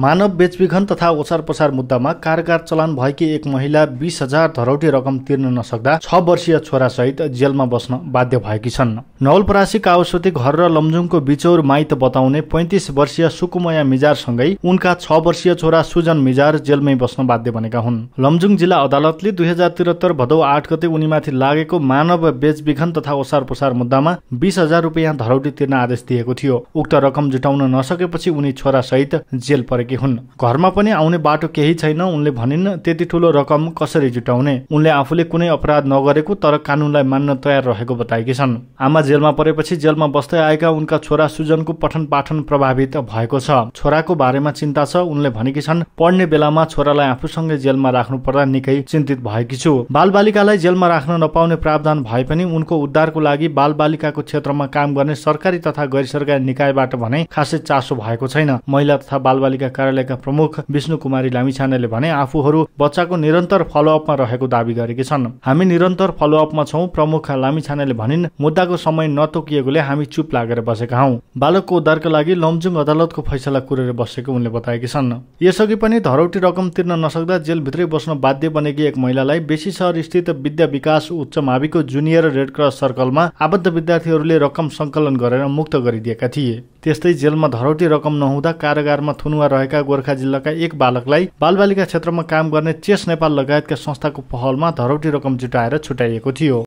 मानव बेचबिखन तथा ओसार पसार मुद्दामा कारगार चलान भएकी एक महिला बिस हजार धरौटी रकम तिर्न नसक्दा छ वर्षीय छोरासहित जेलमा बस्न बाध्य भएकी छन् नवलपरासी कावस्वती घर र लमजुङको बिचौर माइत बताउने पैँतिस वर्षीय सुकुमया मिजारसँगै उनका छ वर्षीय छोरा सुजन मिजार जेलमै बस्न बाध्य बनेका हुन् लमजुङ जिल्ला अदालतले दुई हजार त्रिहत्तर भदौ आठ गते उनीमाथि लागेको मानव बेचबिखन तथा ओसार पसार मुद्दामा बिस हजार रुपियाँ धरौटी तिर्न आदेश दिएको थियो उक्त रकम जुटाउन नसकेपछि उनी छोरासहित जेल परेका गरेकी हुन् घरमा पनि आउने बाटो केही छैन उनले भनिन् त्यति ठुलो रकम कसरी जुटाउने उनले आफूले कुनै अपराध नगरेको तर कानुनलाई मान्न तयार रहेको बताएकी छन् आमा जेलमा परेपछि जेलमा बस्दै आएका उनका छोरा सुजनको पठन पाठन प्रभावित भएको छ छोराको बारेमा चिन्ता छ उनले भनेकी छन् पढ्ने बेलामा छोरालाई आफूसँगै जेलमा राख्नु पर्दा निकै चिन्तित भएकी छु बालबालिकालाई जेलमा राख्न नपाउने प्रावधान भए पनि उनको उद्धारको लागि बालबालिकाको क्षेत्रमा काम गर्ने सरकारी तथा गैर सरकारी निकायबाट भने खासै चासो भएको छैन महिला तथा बालबालिका कार्यालयका प्रमुख विष्णु कुमारी लामिछानेले भने आफूहरू बच्चाको निरन्तर फलोअपमा रहेको दावी गरेकी छन् हामी निरन्तर फलोअपमा छौँ प्रमुख लामिछानेले भनिन् मुद्दाको समय नतोकिएकोले हामी चुप लागेर बसेका हौँ बालकको उद्धारका लागि लमजुङ अदालतको फैसला कुरेर बसेको उनले बताएकी छन् यसअघि पनि धरौटी रकम तिर्न नसक्दा जेलभित्रै बस्न बाध्य बनेकी एक महिलालाई बेसी सहर स्थित विद्या विकास उच्च माविको जुनियर रेड क्रस सर्कलमा आबद्ध विद्यार्थीहरूले रकम सङ्कलन गरेर मुक्त गरिदिएका थिए त्यस्तै जेलमा धरौटी रकम नहुँदा कारागारमा थुनुवा रहेका गोर्खा जिल्लाका एक बालकलाई बालबालिका क्षेत्रमा काम गर्ने चेस नेपाल लगायतका संस्थाको पहलमा धरौटी रकम जुटाएर छुट्याइएको थियो